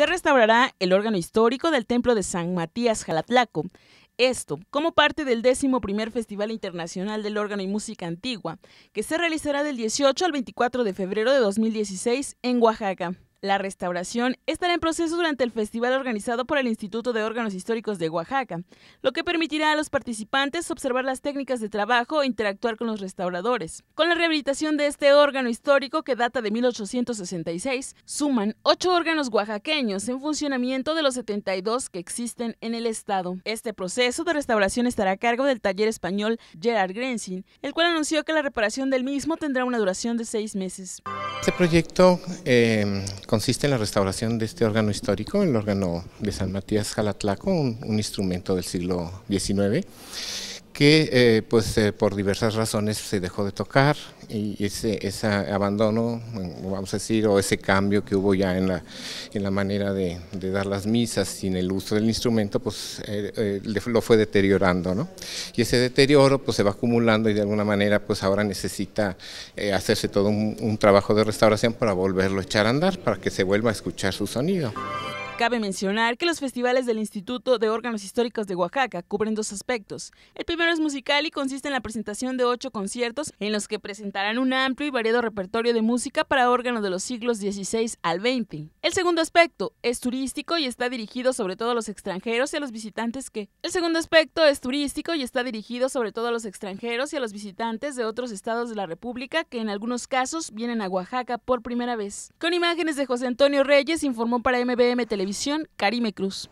se restaurará el órgano histórico del Templo de San Matías Jalatlaco. Esto como parte del décimo primer Festival Internacional del Órgano y Música Antigua, que se realizará del 18 al 24 de febrero de 2016 en Oaxaca. La restauración estará en proceso durante el festival organizado por el Instituto de Órganos Históricos de Oaxaca, lo que permitirá a los participantes observar las técnicas de trabajo e interactuar con los restauradores. Con la rehabilitación de este órgano histórico que data de 1866, suman ocho órganos oaxaqueños en funcionamiento de los 72 que existen en el estado. Este proceso de restauración estará a cargo del taller español Gerard Grenzin, el cual anunció que la reparación del mismo tendrá una duración de seis meses. Este proyecto em, consiste en la restauración de este órgano histórico, el órgano de San Matías Jalatlaco, un instrumento del siglo XIX que eh, pues eh, por diversas razones se dejó de tocar y ese, abandono, vamos a decir, o ese cambio que hubo ya en la, manera de, dar las misas sin el uso del instrumento, pues eh, lo fue deteriorando, ¿no? Y ese deterioro pues se va acumulando y de alguna manera pues ahora necesita hacerse todo un trabajo de restauración para volverlo a echar a andar, para que se vuelva a escuchar su sonido. Cabe mencionar que los festivales del Instituto de Órganos Históricos de Oaxaca cubren dos aspectos. El primero es musical y consiste en la presentación de ocho conciertos en los que presentarán un amplio y variado repertorio de música para órganos de los siglos XVI al XX. El segundo aspecto es turístico y está dirigido sobre todo a los extranjeros y a los visitantes que... El segundo aspecto es turístico y está dirigido sobre todo a los extranjeros y a los visitantes de otros estados de la República que en algunos casos vienen a Oaxaca por primera vez. Con imágenes de José Antonio Reyes informó para MBM Televisión Carime Cruz.